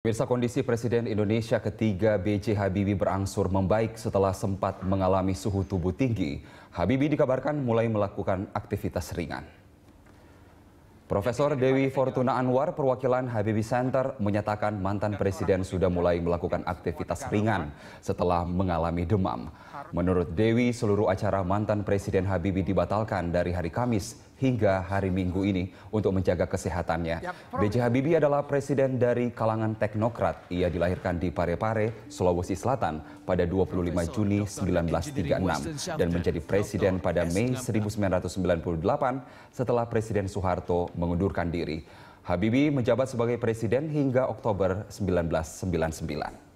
Mirsa kondisi Presiden Indonesia ketiga B.J. Habibie berangsur membaik setelah sempat mengalami suhu tubuh tinggi. Habibie dikabarkan mulai melakukan aktivitas ringan. Profesor Dewi Fortuna Anwar, perwakilan Habibie Center, menyatakan mantan presiden sudah mulai melakukan aktivitas ringan setelah mengalami demam. Menurut Dewi, seluruh acara mantan presiden Habibie dibatalkan dari hari Kamis hingga hari Minggu ini untuk menjaga kesehatannya. Ya, B.J. Habibie adalah presiden dari kalangan teknokrat. Ia dilahirkan di Parepare, Sulawesi Selatan pada 25 Juni 1936 dan menjadi presiden pada Mei 1998 setelah Presiden Soeharto mengundurkan diri. Habibie menjabat sebagai presiden hingga Oktober 1999.